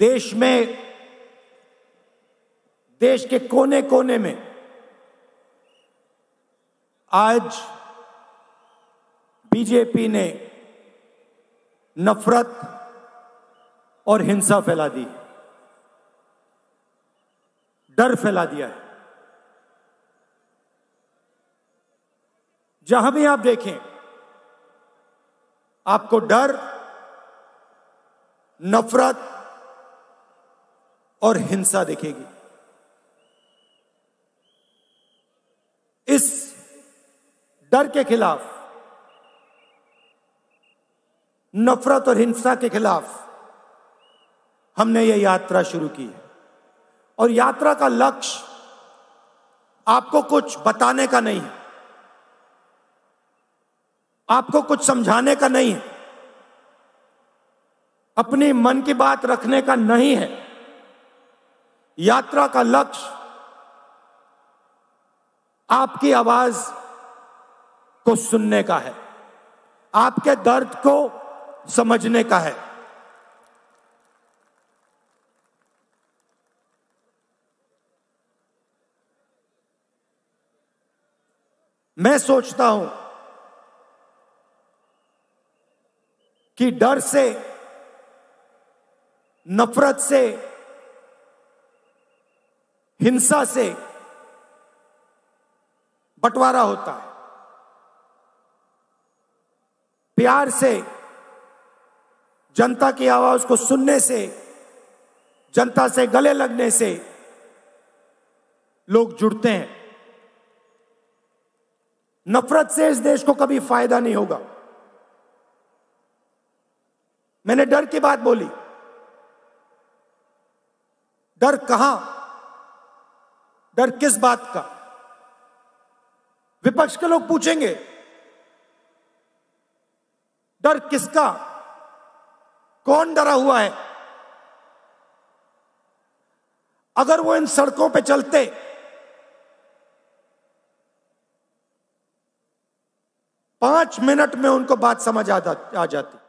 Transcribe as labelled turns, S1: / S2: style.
S1: देश में देश के कोने कोने में आज बीजेपी ने नफरत और हिंसा फैला दी डर फैला दिया है जहां भी आप देखें आपको डर नफरत और हिंसा देखेगी इस डर के खिलाफ नफरत और हिंसा के खिलाफ हमने यह यात्रा शुरू की है और यात्रा का लक्ष्य आपको कुछ बताने का नहीं है आपको कुछ समझाने का नहीं है अपनी मन की बात रखने का नहीं है यात्रा का लक्ष्य आपकी आवाज को सुनने का है आपके दर्द को समझने का है मैं सोचता हूं कि डर से नफरत से हिंसा से बंटवारा होता है प्यार से जनता की आवाज को सुनने से जनता से गले लगने से लोग जुड़ते हैं नफरत से इस देश को कभी फायदा नहीं होगा मैंने डर की बात बोली डर कहां डर किस बात का विपक्ष के लोग पूछेंगे डर किसका कौन डरा हुआ है अगर वो इन सड़कों पे चलते पांच मिनट में उनको बात समझ आ जाती